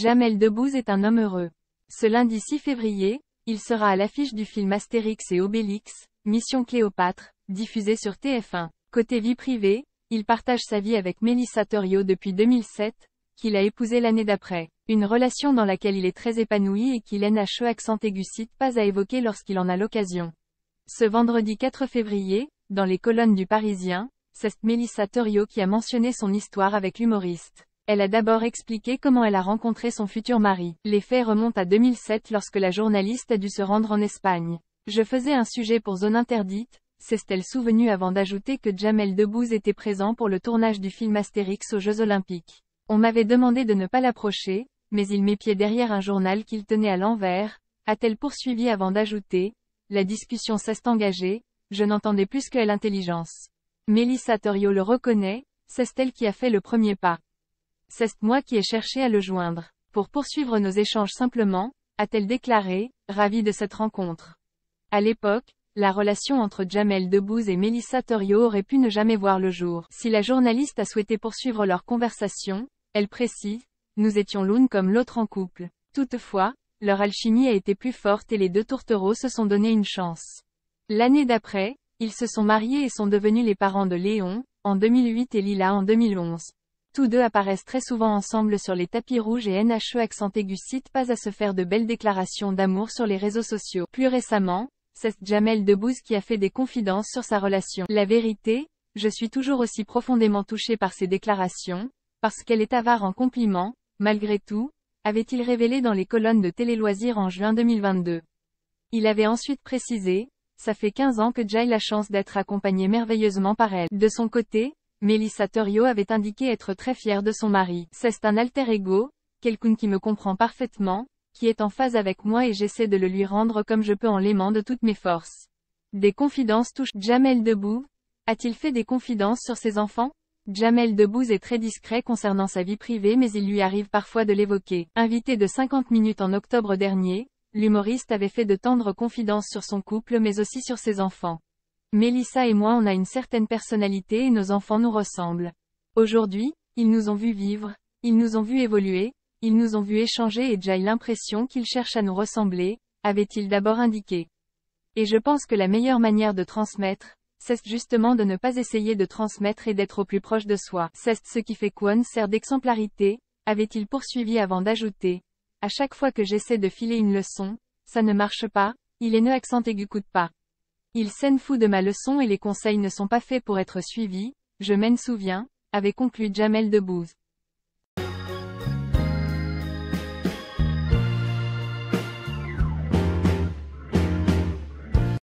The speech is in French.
Jamel Debbouze est un homme heureux. Ce lundi 6 février, il sera à l'affiche du film Astérix et Obélix, Mission Cléopâtre, diffusé sur TF1. Côté vie privée, il partage sa vie avec Mélissa depuis 2007, qu'il a épousée l'année d'après. Une relation dans laquelle il est très épanoui et qu'il aime à chaud accent aigu pas à évoquer lorsqu'il en a l'occasion. Ce vendredi 4 février, dans les colonnes du Parisien, c'est Mélissa qui a mentionné son histoire avec l'humoriste. Elle a d'abord expliqué comment elle a rencontré son futur mari. Les faits remontent à 2007 lorsque la journaliste a dû se rendre en Espagne. Je faisais un sujet pour Zone Interdite, s'est-elle souvenue avant d'ajouter que Jamel Debbouze était présent pour le tournage du film Astérix aux Jeux Olympiques. On m'avait demandé de ne pas l'approcher, mais il m'épiait derrière un journal qu'il tenait à l'envers, a-t-elle poursuivi avant d'ajouter, la discussion s'est engagée, je n'entendais plus que l'intelligence. Mélissa Torio le reconnaît, c'est elle qui a fait le premier pas. C'est moi qui ai cherché à le joindre. Pour poursuivre nos échanges simplement, a-t-elle déclaré, ravie de cette rencontre. À l'époque, la relation entre Jamel Debbouze et Mélissa Torio aurait pu ne jamais voir le jour. Si la journaliste a souhaité poursuivre leur conversation, elle précise, nous étions l'une comme l'autre en couple. Toutefois, leur alchimie a été plus forte et les deux tourtereaux se sont donné une chance. L'année d'après, ils se sont mariés et sont devenus les parents de Léon, en 2008 et Lila en 2011. Tous deux apparaissent très souvent ensemble sur les tapis rouges et NHE accent aigu pas à se faire de belles déclarations d'amour sur les réseaux sociaux. Plus récemment, c'est Jamel Debbouze qui a fait des confidences sur sa relation. La vérité, je suis toujours aussi profondément touché par ses déclarations, parce qu'elle est avare en compliments, malgré tout, avait-il révélé dans les colonnes de Téléloisirs en juin 2022. Il avait ensuite précisé, ça fait 15 ans que j'ai la chance d'être accompagné merveilleusement par elle. De son côté, Mélissa Torio avait indiqué être très fière de son mari. C'est un alter ego, quelqu'un qui me comprend parfaitement, qui est en phase avec moi et j'essaie de le lui rendre comme je peux en l'aimant de toutes mes forces. Des confidences touchent Jamel Debout. A-t-il fait des confidences sur ses enfants Jamel Debout est très discret concernant sa vie privée mais il lui arrive parfois de l'évoquer. Invité de 50 minutes en octobre dernier, l'humoriste avait fait de tendres confidences sur son couple mais aussi sur ses enfants. Mélissa et moi on a une certaine personnalité et nos enfants nous ressemblent. Aujourd'hui, ils nous ont vus vivre, ils nous ont vus évoluer, ils nous ont vus échanger et j'ai l'impression qu'ils cherchent à nous ressembler, avait-il d'abord indiqué. Et je pense que la meilleure manière de transmettre, c'est justement de ne pas essayer de transmettre et d'être au plus proche de soi. C'est ce qui fait qu'On sert d'exemplarité, avait-il poursuivi avant d'ajouter. À chaque fois que j'essaie de filer une leçon, ça ne marche pas, il est ne accent aigu coûte pas. Il s'en fout de ma leçon et les conseils ne sont pas faits pour être suivis, je m'en souviens, avait conclu Jamel Debouze.